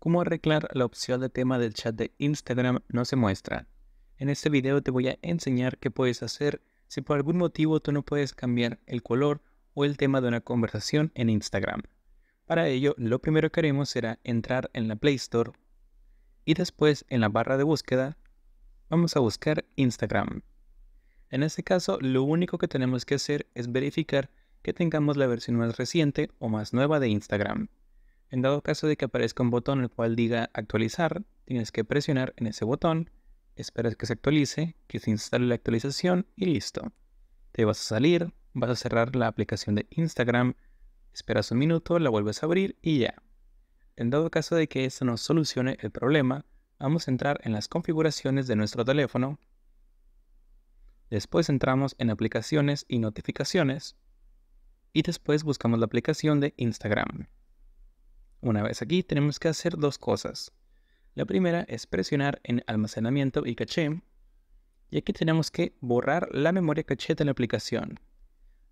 Cómo arreglar la opción de tema del chat de Instagram no se muestra. En este video te voy a enseñar qué puedes hacer si por algún motivo tú no puedes cambiar el color o el tema de una conversación en Instagram. Para ello, lo primero que haremos será entrar en la Play Store y después en la barra de búsqueda vamos a buscar Instagram. En este caso, lo único que tenemos que hacer es verificar que tengamos la versión más reciente o más nueva de Instagram. En dado caso de que aparezca un botón el cual diga actualizar, tienes que presionar en ese botón, esperas que se actualice, que se instale la actualización y listo. Te vas a salir, vas a cerrar la aplicación de Instagram, esperas un minuto, la vuelves a abrir y ya. En dado caso de que esto no solucione el problema, vamos a entrar en las configuraciones de nuestro teléfono. Después entramos en aplicaciones y notificaciones. Y después buscamos la aplicación de Instagram. Una vez aquí tenemos que hacer dos cosas. La primera es presionar en almacenamiento y caché. Y aquí tenemos que borrar la memoria caché de la aplicación,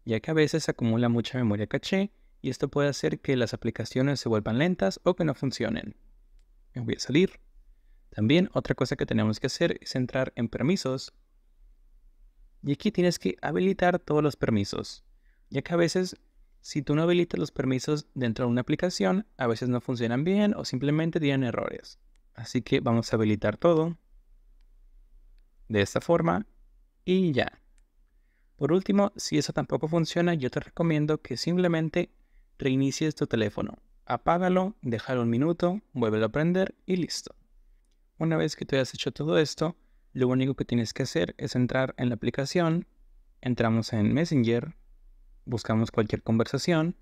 ya que a veces acumula mucha memoria caché y esto puede hacer que las aplicaciones se vuelvan lentas o que no funcionen. Me voy a salir. También otra cosa que tenemos que hacer es entrar en permisos. Y aquí tienes que habilitar todos los permisos, ya que a veces si tú no habilitas los permisos dentro de una aplicación, a veces no funcionan bien o simplemente tienen errores. Así que vamos a habilitar todo de esta forma y ya. Por último, si eso tampoco funciona, yo te recomiendo que simplemente reinicies tu teléfono. Apágalo, déjalo un minuto, vuélvelo a prender y listo. Una vez que tú hayas hecho todo esto, lo único que tienes que hacer es entrar en la aplicación, entramos en Messenger, buscamos cualquier conversación,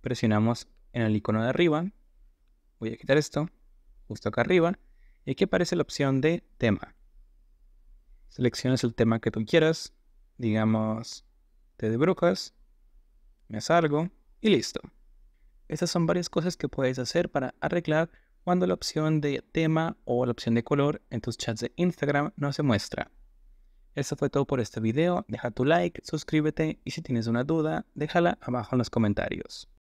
presionamos en el icono de arriba, voy a quitar esto, justo acá arriba, y aquí aparece la opción de tema. Seleccionas el tema que tú quieras, digamos, te de brujas, me salgo y listo. Estas son varias cosas que puedes hacer para arreglar cuando la opción de tema o la opción de color en tus chats de Instagram no se muestra. Eso fue todo por este video, deja tu like, suscríbete y si tienes una duda, déjala abajo en los comentarios.